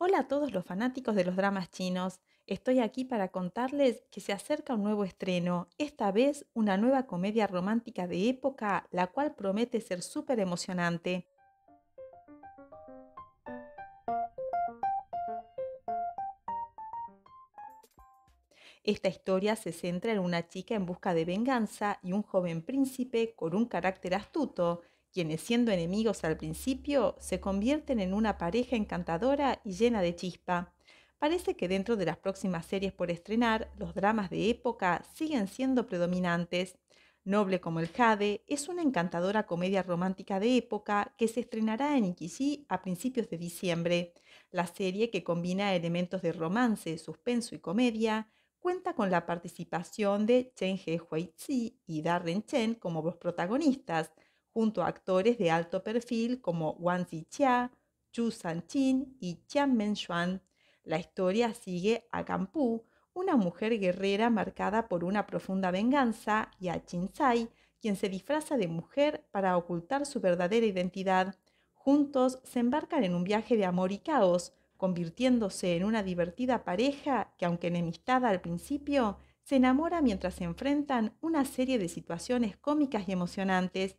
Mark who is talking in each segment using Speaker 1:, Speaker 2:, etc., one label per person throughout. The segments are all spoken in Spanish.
Speaker 1: Hola a todos los fanáticos de los dramas chinos. Estoy aquí para contarles que se acerca un nuevo estreno, esta vez una nueva comedia romántica de época, la cual promete ser súper emocionante. Esta historia se centra en una chica en busca de venganza y un joven príncipe con un carácter astuto, quienes siendo enemigos al principio se convierten en una pareja encantadora y llena de chispa. Parece que dentro de las próximas series por estrenar, los dramas de época siguen siendo predominantes. Noble como el Jade es una encantadora comedia romántica de época que se estrenará en iQIYI a principios de diciembre. La serie, que combina elementos de romance, suspenso y comedia, cuenta con la participación de Chen He y Darren Chen como dos protagonistas, junto a actores de alto perfil como Wang Zijia, Chu Sanqin y Qian Menxuan. La historia sigue a pu una mujer guerrera marcada por una profunda venganza, y a Qin Zai, quien se disfraza de mujer para ocultar su verdadera identidad. Juntos se embarcan en un viaje de amor y caos, convirtiéndose en una divertida pareja que, aunque enemistada al principio, se enamora mientras se enfrentan una serie de situaciones cómicas y emocionantes.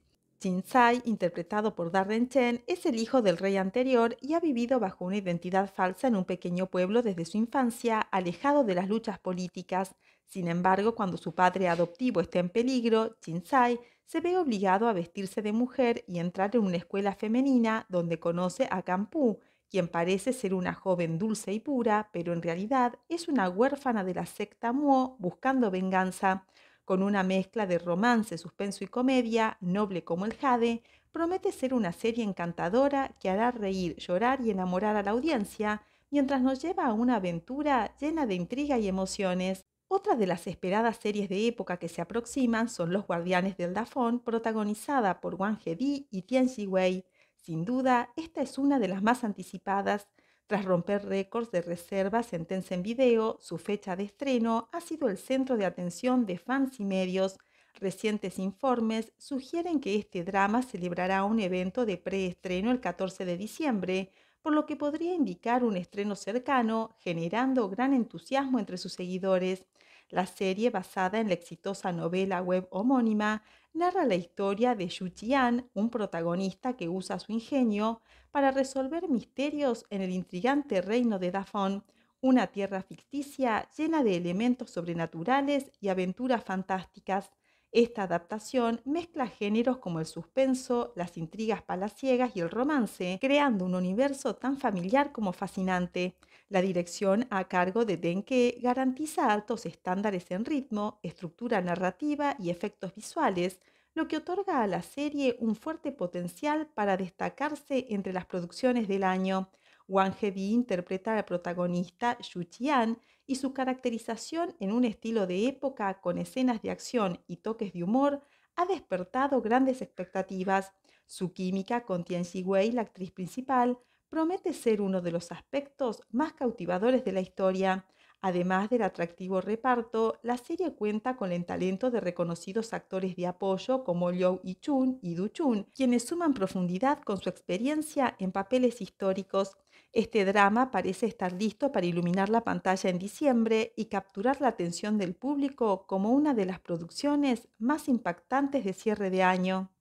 Speaker 1: Sai, interpretado por Darren Chen, es el hijo del rey anterior y ha vivido bajo una identidad falsa en un pequeño pueblo desde su infancia, alejado de las luchas políticas. Sin embargo, cuando su padre adoptivo está en peligro, Sai se ve obligado a vestirse de mujer y entrar en una escuela femenina donde conoce a Kampu, quien parece ser una joven dulce y pura, pero en realidad es una huérfana de la secta Muo buscando venganza. Con una mezcla de romance, suspenso y comedia, noble como el jade, promete ser una serie encantadora que hará reír, llorar y enamorar a la audiencia, mientras nos lleva a una aventura llena de intriga y emociones. Otra de las esperadas series de época que se aproximan son Los Guardianes del Dafón, protagonizada por Wang Di y Tian Wei. Sin duda, esta es una de las más anticipadas, tras romper récords de reservas sentencia en video, su fecha de estreno ha sido el centro de atención de fans y medios. Recientes informes sugieren que este drama celebrará un evento de preestreno el 14 de diciembre, por lo que podría indicar un estreno cercano, generando gran entusiasmo entre sus seguidores. La serie, basada en la exitosa novela web homónima, narra la historia de Xu Qian, un protagonista que usa su ingenio para resolver misterios en el intrigante reino de Dafón, una tierra ficticia llena de elementos sobrenaturales y aventuras fantásticas. Esta adaptación mezcla géneros como el suspenso, las intrigas palaciegas y el romance, creando un universo tan familiar como fascinante. La dirección a cargo de Denke garantiza altos estándares en ritmo, estructura narrativa y efectos visuales, lo que otorga a la serie un fuerte potencial para destacarse entre las producciones del año. Wang Hebi interpreta al protagonista Xu Qian y su caracterización en un estilo de época con escenas de acción y toques de humor ha despertado grandes expectativas. Su química con Tian Wei, la actriz principal, promete ser uno de los aspectos más cautivadores de la historia. Además del atractivo reparto, la serie cuenta con el talento de reconocidos actores de apoyo como Liu Yichun y Du Chun, quienes suman profundidad con su experiencia en papeles históricos. Este drama parece estar listo para iluminar la pantalla en diciembre y capturar la atención del público como una de las producciones más impactantes de cierre de año.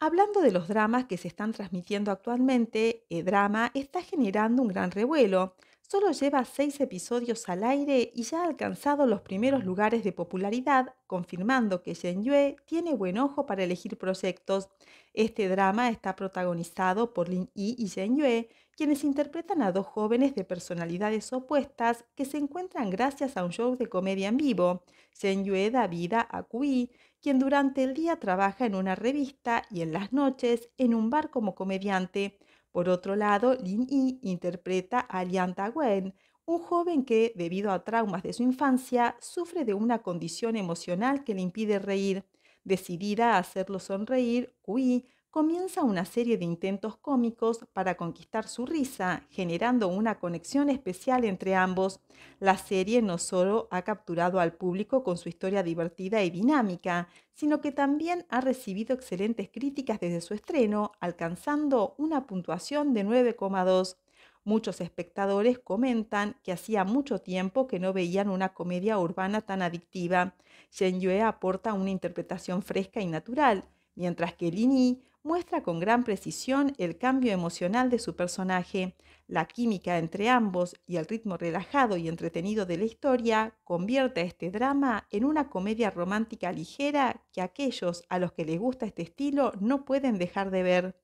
Speaker 1: Hablando de los dramas que se están transmitiendo actualmente, el drama está generando un gran revuelo. Solo lleva seis episodios al aire y ya ha alcanzado los primeros lugares de popularidad, confirmando que Shen Yue tiene buen ojo para elegir proyectos. Este drama está protagonizado por Lin Yi y Shen Yue, quienes interpretan a dos jóvenes de personalidades opuestas que se encuentran gracias a un show de comedia en vivo. Shen Yue da vida a Kui, quien durante el día trabaja en una revista y en las noches en un bar como comediante. Por otro lado, Lin Yi interpreta a Liang Wen, un joven que, debido a traumas de su infancia, sufre de una condición emocional que le impide reír. Decidida a hacerlo sonreír, comienza una serie de intentos cómicos para conquistar su risa, generando una conexión especial entre ambos. La serie no solo ha capturado al público con su historia divertida y dinámica, sino que también ha recibido excelentes críticas desde su estreno, alcanzando una puntuación de 9,2. Muchos espectadores comentan que hacía mucho tiempo que no veían una comedia urbana tan adictiva. Shen Yue aporta una interpretación fresca y natural, mientras que Lini muestra con gran precisión el cambio emocional de su personaje. La química entre ambos y el ritmo relajado y entretenido de la historia convierte este drama en una comedia romántica ligera que aquellos a los que les gusta este estilo no pueden dejar de ver.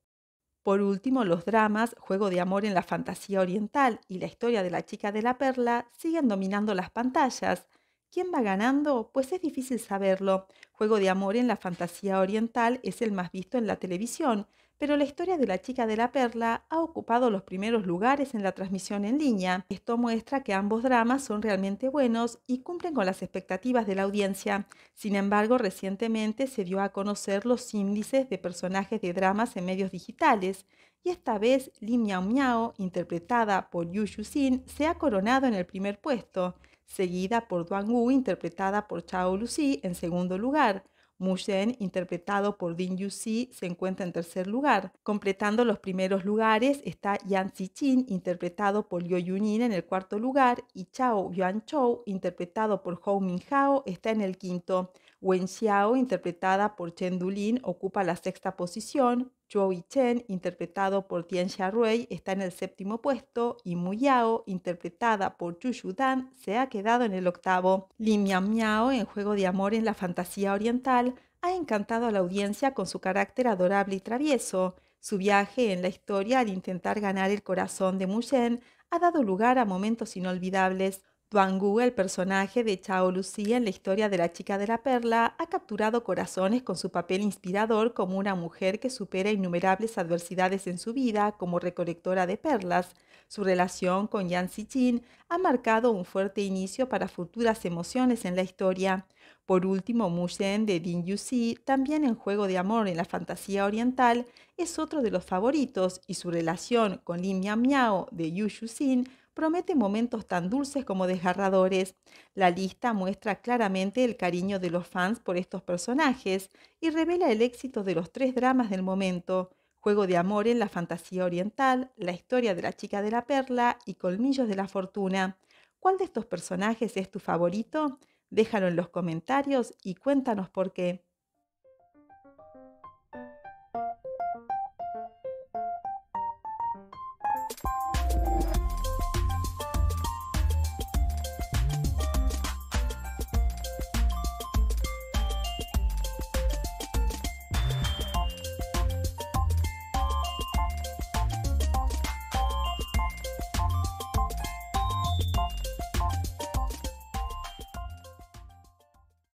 Speaker 1: Por último, los dramas Juego de Amor en la Fantasía Oriental y la historia de la Chica de la Perla siguen dominando las pantallas, ¿Quién va ganando? Pues es difícil saberlo. Juego de amor en la fantasía oriental es el más visto en la televisión, pero la historia de la chica de la perla ha ocupado los primeros lugares en la transmisión en línea. Esto muestra que ambos dramas son realmente buenos y cumplen con las expectativas de la audiencia. Sin embargo, recientemente se dio a conocer los índices de personajes de dramas en medios digitales, y esta vez Lim Miao Miao, interpretada por Yu Xin, se ha coronado en el primer puesto seguida por Duan Wu, interpretada por Chao Lucy, en segundo lugar. Mu Shen, interpretado por Yu si se encuentra en tercer lugar. Completando los primeros lugares está Yan Xichin, interpretado por Liu Yunin, en el cuarto lugar, y Chao Yuan Chou, interpretado por Hou Minghao, Hao, está en el quinto. Wen Xiao, interpretada por Chen Dulin, ocupa la sexta posición. Zhou Chen, interpretado por Tian Rui, está en el séptimo puesto. Y Mu Yao, interpretada por Yu dan se ha quedado en el octavo. Li Miao Miao, en Juego de Amor en la Fantasía Oriental, ha encantado a la audiencia con su carácter adorable y travieso. Su viaje en la historia al intentar ganar el corazón de Muyen ha dado lugar a momentos inolvidables. Gu el personaje de Chao Lusi en la historia de la chica de la perla, ha capturado corazones con su papel inspirador como una mujer que supera innumerables adversidades en su vida como recolectora de perlas. Su relación con Yan Xichin ha marcado un fuerte inicio para futuras emociones en la historia. Por último, Mu Shen de Din Yuxi, también en juego de amor en la fantasía oriental, es otro de los favoritos y su relación con Lin Miao Miao de Yu Xin, promete momentos tan dulces como desgarradores. La lista muestra claramente el cariño de los fans por estos personajes y revela el éxito de los tres dramas del momento. Juego de amor en la fantasía oriental, la historia de la chica de la perla y Colmillos de la fortuna. ¿Cuál de estos personajes es tu favorito? Déjalo en los comentarios y cuéntanos por qué.